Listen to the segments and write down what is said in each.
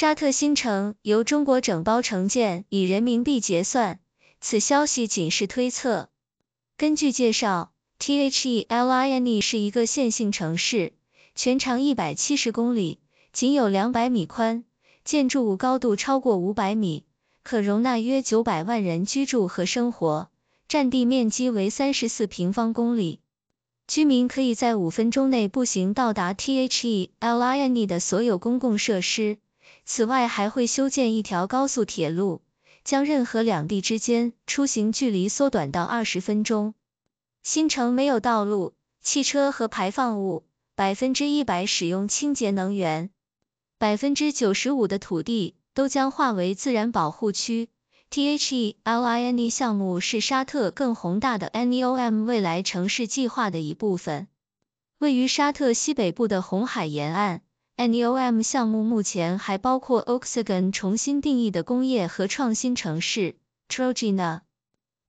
沙特新城由中国整包承建，以人民币结算。此消息仅是推测。根据介绍，The Line 是一个线性城市，全长一百七十公里，仅有两百米宽，建筑物高度超过五百米，可容纳约九百万人居住和生活，占地面积为三十四平方公里。居民可以在五分钟内步行到达 The Line 的所有公共设施。此外，还会修建一条高速铁路，将任何两地之间出行距离缩短到二十分钟。新城没有道路、汽车和排放物，百分之一百使用清洁能源，百分之九十五的土地都将化为自然保护区。The Line 项目是沙特更宏大的 NEOM 未来城市计划的一部分，位于沙特西北部的红海沿岸。n n o m 项目目前还包括 Oxygen 重新定义的工业和创新城市 t r o j n a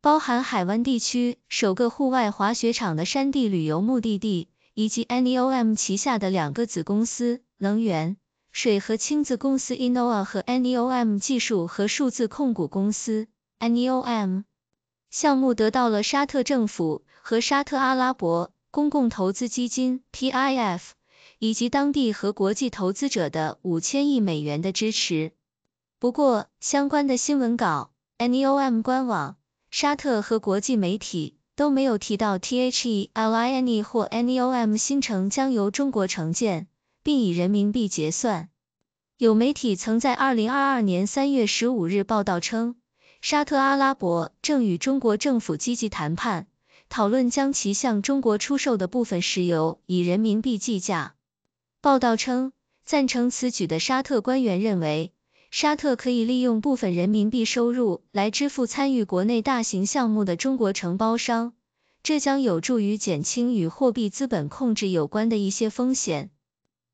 包含海湾地区首个户外滑雪场的山地旅游目的地，以及 n n o m 旗下的两个子公司能源水和氢子公司 Inoa 和 n n o m 技术和数字控股公司 n n o m 项目得到了沙特政府和沙特阿拉伯公共投资基金 PIF。以及当地和国际投资者的五千亿美元的支持。不过，相关的新闻稿、NEOM 官网、沙特和国际媒体都没有提到 THE Line 或 NEOM 新城将由中国承建，并以人民币结算。有媒体曾在二零二二年三月十五日报道称，沙特阿拉伯正与中国政府积极谈判，讨论将其向中国出售的部分石油以人民币计价。报道称，赞成此举的沙特官员认为，沙特可以利用部分人民币收入来支付参与国内大型项目的中国承包商，这将有助于减轻与货币资本控制有关的一些风险。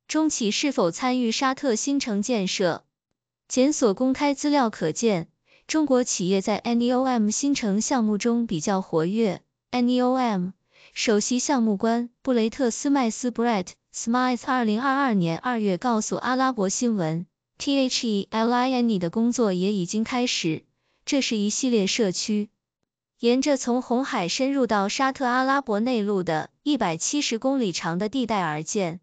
中企是否参与沙特新城建设？检索公开资料可见，中国企业在 NEOM 新城项目中比较活跃。NEOM 首席项目官布雷特斯麦斯 （Brett） Smith 2022年2月告诉阿拉伯新闻，The Line 的工作也已经开始。这是一系列社区，沿着从红海深入到沙特阿拉伯内陆的170公里长的地带而建，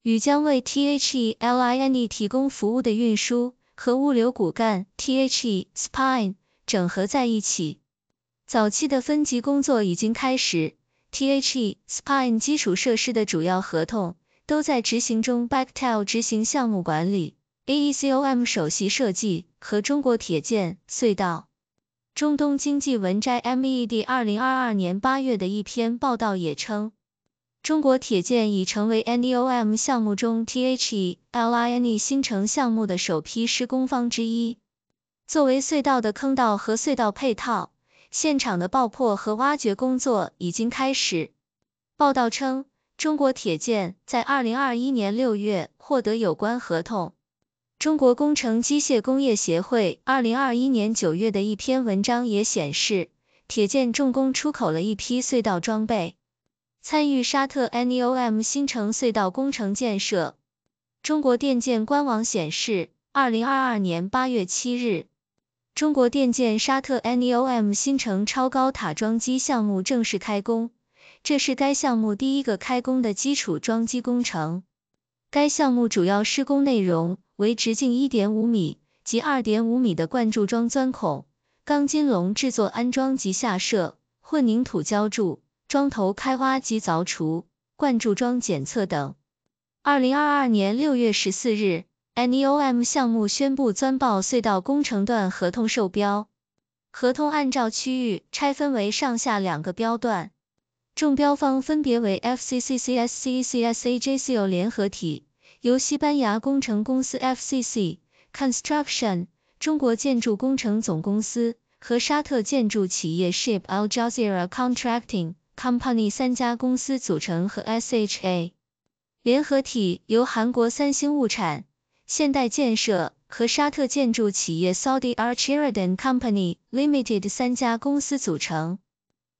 与将为 The Line 提供服务的运输和物流骨干 The Spine 整合在一起。早期的分级工作已经开始，The Spine 基础设施的主要合同。都在执行中。b a k t e l 执行项目管理，AECOM 首席设计和中国铁建隧道。中东经济文摘 MED 二零二二年八月的一篇报道也称，中国铁建已成为 n e o m 项目中 THE LINE 新城项目的首批施工方之一。作为隧道的坑道和隧道配套，现场的爆破和挖掘工作已经开始。报道称。中国铁建在二零二一年六月获得有关合同。中国工程机械工业协会二零二一年九月的一篇文章也显示，铁建重工出口了一批隧道装备，参与沙特 NEOM 新城隧道工程建设。中国电建官网显示，二零二二年八月七日，中国电建沙特 NEOM 新城超高塔桩机项目正式开工。这是该项目第一个开工的基础桩基工程。该项目主要施工内容为直径一点五米及二点五米的灌注桩钻孔、钢筋笼制作安装及下设、混凝土浇筑、桩头开挖及凿除、灌注桩检测等。二零二二年六月十四日，NEOM 项目宣布钻爆隧道工程段合同受标，合同按照区域拆分为上下两个标段。中标方分别为 FCC CSC CSAJCO 联合体，由西班牙工程公司 FCC Construction、中国建筑工程总公司和沙特建筑企业 s h i p Al Jazeera Contracting Company 三家公司组成和 SHA 联合体，由韩国三星物产、现代建设和沙特建筑企业 Saudi a r c h e r i d a n Company Limited 三家公司组成。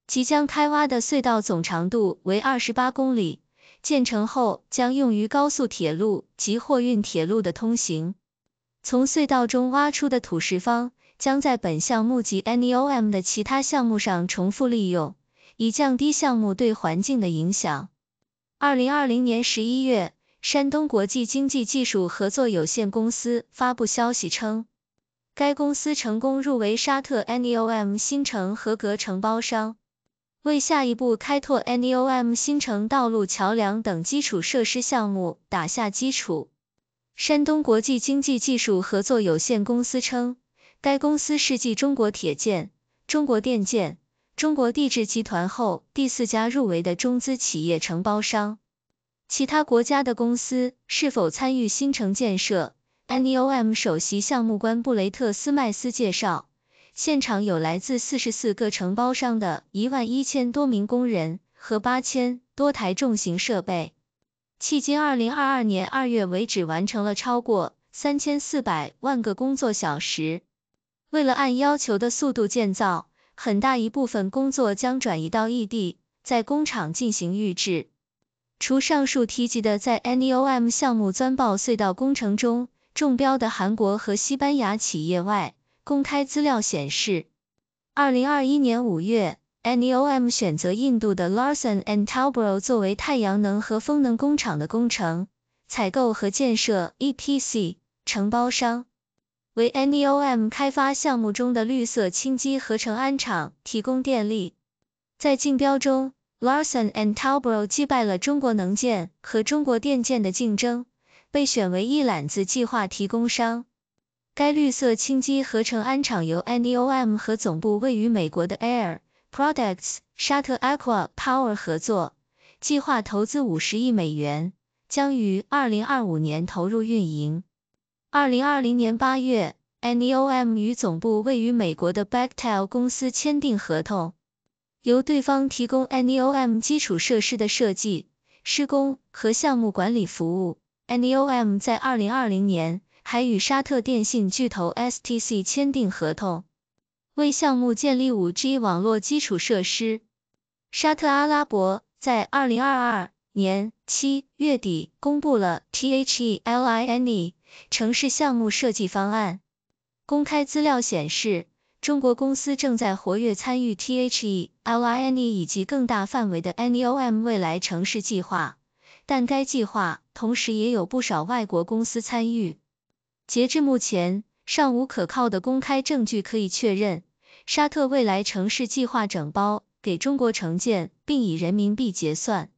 即将开挖的隧道总长度为二十八公里，建成后将用于高速铁路及货运铁路的通行。从隧道中挖出的土石方将在本项目及 NEOM 的其他项目上重复利用，以降低项目对环境的影响。二零二零年十一月，山东国际经济技术合作有限公司发布消息称，该公司成功入围沙特 NEOM 新城合格承包商。为下一步开拓 NEOM 新城道路、桥梁等基础设施项目打下基础。山东国际经济技术合作有限公司称，该公司是继中国铁建、中国电建、中国地质集团后第四家入围的中资企业承包商。其他国家的公司是否参与新城建设？NEOM 首席项目官布雷特斯麦斯介绍。现场有来自四十四个承包商的一万一千多名工人和八千多台重型设备。迄今，二零二二年二月为止，完成了超过三千四百万个工作小时。为了按要求的速度建造，很大一部分工作将转移到异地，在工厂进行预制。除上述提及的在 NEOM 项目钻爆隧道工程中中标的韩国和西班牙企业外，公开资料显示，2021年5月，NEOM 选择印度的 l a r s o n and Talbro 作为太阳能和风能工厂的工程、采购和建设 （EPC） 承包商，为 NEOM 开发项目中的绿色氢基合成氨厂提供电力。在竞标中 l a r s o n and Talbro 击败了中国能建和中国电建的竞争，被选为一揽子计划提供商。该绿色氢基合成氨厂由 NEOM 和总部位于美国的 Air Products、沙特 Aqua Power 合作，计划投资五十亿美元，将于二零二五年投入运营。二零二零年八月，NEOM 与总部位于美国的 b a c t e l 公司签订合同，由对方提供 NEOM 基础设施的设计、施工和项目管理服务。NEOM 在二零二零年。还与沙特电信巨头 STC 签订合同，为项目建立 5G 网络基础设施。沙特阿拉伯在2022年7月底公布了 THELINE 城市项目设计方案。公开资料显示，中国公司正在活跃参与 THELINE 以及更大范围的 NEOM 未来城市计划，但该计划同时也有不少外国公司参与。截至目前，尚无可靠的公开证据可以确认沙特未来城市计划整包给中国承建，并以人民币结算。